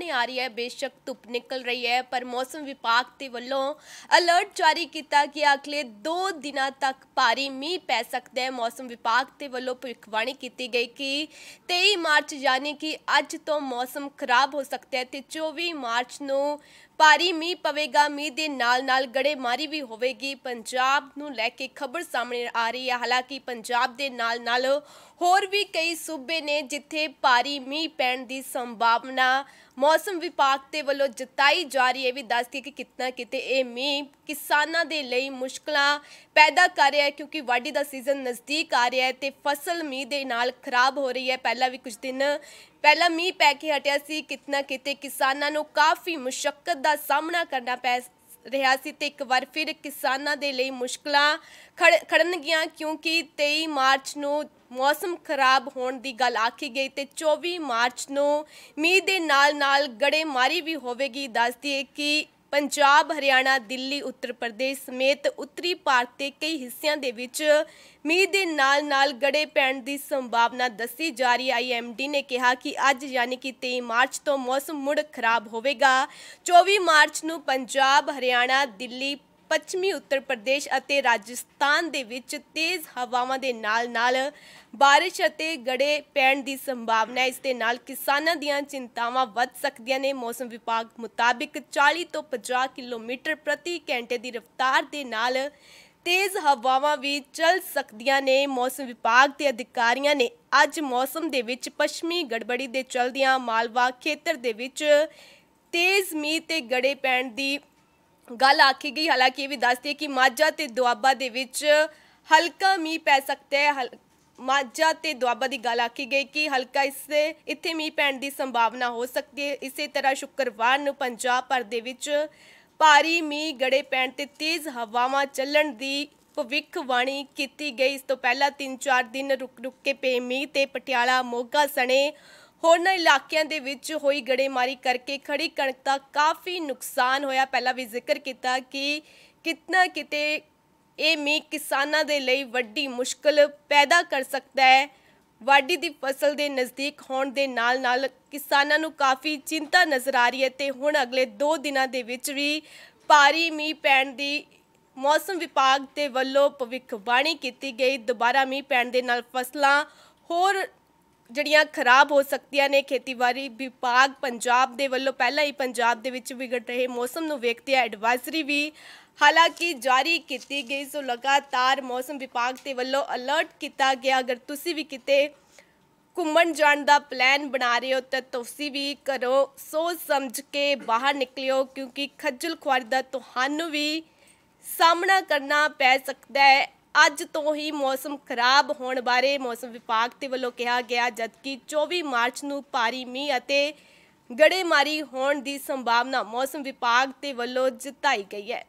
ਸਾਹਮਣੇ ਆ ਰਹੀ ਹੈ ਬੇਸ਼ੱਕ ਧੁੱਪ ਨਿਕਲ ਰਹੀ ਹੈ ਪਰ ਮੌਸਮ ਵਿਭਾਗ ਦੇ ਵੱਲੋਂ ਅਲਰਟ ਜਾਰੀ ਕੀਤਾ ਕਿ ਅਗਲੇ 2 ਦਿਨਾਂ ਤੱਕ ਭਾਰੀ ਮੀਂਹ ਪੈ ਸਕਦਾ ਹੈ ਮੌਸਮ ਵਿਭਾਗ ਦੇ ਵੱਲੋਂ ਭਵਿੱਖਬਾਣੀ ਕੀਤੀ ਗਈ ਕਿ 23 ਮਾਰਚ ਯਾਨੀ ਕਿ ਅੱਜ ਤੋਂ ਮੌਸਮ ਖਰਾਬ ਹੋ ਸਕਦਾ ਹੈ ਤੇ 24 ਮਾਰਚ ਨੂੰ ਭਾਰੀ ਮੀਂਹ ਪਵੇਗਾ ਮੀਂਹ ਦੇ ਨਾਲ ਨਾਲ ਗੜੇਮਾਰੀ ਵੀ ਹੋਵੇਗੀ ਪੰਜਾਬ ਨੂੰ ਲੈ ਕੇ ਖਬਰ ਸਾਹਮਣੇ ਆ ਰਹੀ ਹੈ ਹਾਲਾਂਕਿ ਪੰਜਾਬ ਦੇ ਨਾਲ ਨਾਲ ਹੋਰ ਵੀ ਕਈ ਸੂਬੇ ਨੇ ਜਿੱਥੇ ਭਾਰੀ ਮੀਂਹ ਪੈਣ ਦੀ ਸੰਭਾਵਨਾ ਮੌਸਮ ਵਿਭਾਗ ਦੇ ਵੱਲੋਂ ਜਤਾਈ ਜਾ ਰਹੀ ਹੈ ਵੀ ਦੱਸ ਕੇ ਕਿ ਕਿੰਨਾ ਕਿਤੇ ਇਹ ਮੀਂਹ ਕਿਸਾਨਾਂ ਦੇ ਲਈ ਮੁਸ਼ਕਲਾਂ ਪੈਦਾ ਕਰ ਰਿਹਾ ਹੈ ਕਿਉਂਕਿ ਵਾਢੀ ਦਾ ਸੀਜ਼ਨ ਨਜ਼ਦੀਕ ਆ ਰਿਹਾ ਹੈ ਤੇ ਫਸਲ ਮੀਂਹ ਦੇ ਨਾਲ ਖਰਾਬ ਹੋ ਰਹੀ ਹੈ ਪਹਿਲਾਂ ਵੀ ਕੁਝ ਦਿਨ ਪਹਿਲਾਂ ਮੀਂਹ ਪੈ ਕੇ ਹਟਿਆ ਸੀ ਕਿਤਨਾ ਕਿਤੇ ਕਿਸਾਨਾਂ ਨੂੰ ਕਾਫੀ ਮੁਸ਼ਕਲ ਦਾ ਸਾਹਮਣਾ ਕਰਨਾ ਪੈ ਰਿਹਾ ਸੀ ਤੇ ਇੱਕ ਵਾਰ ਫਿਰ ਕਿਸਾਨਾਂ ਦੇ ਲਈ ਮੁਸ਼ਕਲਾਂ ਖੜਨਗੀਆਂ ਕਿਉਂਕਿ 23 ਮਾਰਚ ਨੂੰ ਮੌਸਮ ਖਰਾਬ ਹੋਣ ਦੀ ਗੱਲ ਆਖੀ ਗਈ ਤੇ 24 ਮਾਰਚ ਨੂੰ ਮੀਂਹ ਦੇ ਨਾਲ ਨਾਲ ਗੜੇ ਮਾਰੀ ਵੀ ਹੋਵੇਗੀ ਦੱਸਦੀ ਹੈ ਕਿ ਪੰਜਾਬ ਹਰਿਆਣਾ ਦਿੱਲੀ ਉੱਤਰ ਪ੍ਰਦੇਸ਼ ਸਮੇਤ ਉੱਤਰੀ ਭਾਰਤ ਦੇ ਕਈ ਹਿੱਸਿਆਂ ਦੇ ਵਿੱਚ ਮੀਂਹ ਦੇ ਨਾਲ-ਨਾਲ ਗੜੇ ਪੈਣ ਦੀ ਸੰਭਾਵਨਾ ਦੱਸੀ ਜਾ ਰਹੀ ਆਈਐਮਡੀ ਨੇ ਕਿਹਾ ਕਿ ਅੱਜ ਯਾਨੀ ਕਿ 23 ਮਾਰਚ ਤੋਂ ਮੌਸਮ ਮੁੜ ਖਰਾਬ ਹੋਵੇਗਾ 24 ਮਾਰਚ ਨੂੰ ਪੰਜਾਬ ਹਰਿਆਣਾ ਦਿੱਲੀ ਪੱਛਮੀ ਉੱਤਰ ਪ੍ਰਦੇਸ਼ ਅਤੇ ਰਾਜਸਥਾਨ ਦੇ ਵਿੱਚ ਤੇਜ਼ ਹਵਾਵਾਂ ਦੇ ਨਾਲ-ਨਾਲ بارش ਅਤੇ ਗੜੇ ਪੈਣ ਦੀ ਸੰਭਾਵਨਾ ਹੈ ਇਸ ਦੇ ਨਾਲ ਕਿਸਾਨਾਂ ਦੀਆਂ ਚਿੰਤਾਵਾਂ ਵੱਧ ਸਕਦੀਆਂ ਨੇ ਮੌਸਮ ਵਿਭਾਗ ਮੁਤਾਬਿਕ 40 ਤੋਂ 50 ਕਿਲੋਮੀਟਰ ਪ੍ਰਤੀ ਘੰਟੇ ਦੀ ਰਫ਼ਤਾਰ ਦੇ ਨਾਲ ਤੇਜ਼ ਹਵਾਵਾਂ ਵੀ ਚੱਲ ਸਕਦੀਆਂ ਨੇ ਮੌਸਮ ਵਿਭਾਗ ਦੇ ਅਧਿਕਾਰੀਆਂ ਨੇ ਅੱਜ ਮੌਸਮ ਦੇ ਵਿੱਚ ਪੱਛਮੀ ਗੜਬੜੀ ਦੇ ਚਲਦਿਆਂ ਮਾਲਵਾ ਖੇਤਰ ਦੇ ਵਿੱਚ ਤੇਜ਼ ਮੀਂਹ ਤੇ ਗੜੇ ਪੈਣ ਦੀ ਗੱਲ ਆਖੀ ਗਈ ਹਾਲਾਂਕਿ ਇਹ ਵੀ ਦੱਸਦੀ ਹੈ ਕਿ ਮਾਝਾ ਤੇ ਦੁਆਬਾ ਦੇ ਵਿੱਚ ਹਲਕਾ ਮੀਂਹ ਪੈ ਸਕਦਾ ਹੈ ਮਾਝਾ ਤੇ ਦੁਆਬਾ ਦੀ ਗੱਲ ਆਖੀ ਗਈ ਕਿ ਹਲਕਾ ਇਸੇ ਇੱਥੇ ਮੀਂਹ ਪੈਣ ਦੀ ਸੰਭਾਵਨਾ ਹੋ ਸਕਦੀ ਹੈ ਇਸੇ ਤਰ੍ਹਾਂ ਸ਼ੁੱਕਰਵਾਰ ਨੂੰ ਪੰਜਾਬ ਭਰ ਦੇ ਵਿੱਚ ਭਾਰੀ ਮੀਂਹ ਗੜੇ ਪੈਣ ਤੇ ਤੇਜ਼ ਹਵਾਵਾਂ ਚੱਲਣ ਦੀ ਭਵਿੱਖਬਾਣੀ ਕੀਤੀ ਗਈ ਇਸ ਤੋਂ ਪਹਿਲਾਂ 3-4 ਦਿਨ ਰੁਕ ਰੁਕ ਕੇ ਪੇ ਮੀਂਹ ਤੇ ਪਟਿਆਲਾ ਮੋਗਾ ਸਣੇ ਹੋਰਨਾਂ ਇਲਾਕਿਆਂ ਦੇ ਵਿੱਚ ਹੋਈ ਗੜੇਮਾਰੀ ਕਰਕੇ ਖੜੀ ਕਣਕ ਦਾ ਕਾਫੀ ਨੁਕਸਾਨ ਹੋਇਆ ਪਹਿਲਾਂ ਵੀ ਜ਼ਿਕਰ ਕੀਤਾ ਕਿ ਕਿਤਨਾ ਕਿਤੇ ਇਹ ਮੀਂਹ ਕਿਸਾਨਾਂ ਦੇ ਲਈ ਵੱਡੀ ਮੁਸ਼ਕਲ ਪੈਦਾ ਕਰ ਸਕਦਾ ਹੈ ਵਾਢੀ ਦੀ ਫਸਲ ਦੇ ਨਜ਼ਦੀਕ ਹੋਣ ਦੇ ਨਾਲ-ਨਾਲ ਕਿਸਾਨਾਂ ਨੂੰ ਕਾਫੀ ਚਿੰਤਾ ਨਜ਼ਰ ਆ ਰਹੀ ਹੈ ਤੇ ਹੁਣ ਅਗਲੇ 2 ਦਿਨਾਂ ਦੇ ਵਿੱਚ ਵੀ ਪਾਰੀ ਮੀਂਹ ਪੈਣ ਦੀ ਮੌਸਮ ਵਿਭਾਗ ਦੇ ਵੱਲੋਂ ਭਵਿੱਖਬਾਣੀ ਕੀਤੀ ਗਈ ਦੁਬਾਰਾ ਮੀਂਹ ਪੈਣ ਦੇ ਨਾਲ ਫਸਲਾਂ ਹੋਰ ਜਿਹੜੀਆਂ ਖਰਾਬ ਹੋ ਸਕਦੀਆਂ ਨੇ ਖੇਤੀਬਾੜੀ ਵਿਭਾਗ ਪੰਜਾਬ ਦੇ ਵੱਲੋਂ ਪਹਿਲਾਂ ਹੀ ਪੰਜਾਬ ਦੇ ਵਿੱਚ ਵਿਗੜ ਰਹੇ ਮੌਸਮ ਨੂੰ ਆ ਐਡਵਾਈਜ਼ਰੀ ਵੀ ਹਾਲਾਂਕਿ ਜਾਰੀ ਕੀਤੀ ਗਈ ਸੋ ਲਗਾਤਾਰ ਮੌਸਮ ਵਿਭਾਗ ਦੇ ਵੱਲੋਂ ਅਲਰਟ ਕੀਤਾ ਗਿਆ ਅਗਰ ਤੁਸੀਂ ਵੀ ਕਿਤੇ ਘੁੰਮਣ ਜਾਣ ਦਾ ਪਲਾਨ ਬਣਾ ਰਹੇ ਹੋ ਤਾਂ ਤੁਸੀਂ ਵੀ ਕਰੋ ਸੋਚ ਸਮਝ ਕੇ ਬਾਹਰ ਨਿਕਲਿਓ ਕਿਉਂਕਿ ਖੱਜਲ ਖੁਆਰੀ ਦਾ ਤੁਹਾਨੂੰ ਵੀ ਸਾਹਮਣਾ ਕਰਨਾ ਪੈ ਸਕਦਾ ਹੈ ਅੱਜ ਤੋਂ ਹੀ ਮੌਸਮ ਖਰਾਬ ਹੋਣ ਬਾਰੇ ਮੌਸਮ ਵਿਭਾਗ ਦੇ ਵੱਲੋਂ ਕਿਹਾ ਗਿਆ ਜਦਕਿ 24 ਮਾਰਚ ਨੂੰ ਭਾਰੀ ਮੀਂਹ ਅਤੇ ਗੜੇਮਾਰੀ ਹੋਣ ਦੀ ਸੰਭਾਵਨਾ ਮੌਸਮ ਵਿਭਾਗ ਦੇ ਵੱਲੋਂ ਜਤਾਈ ਗਈ ਹੈ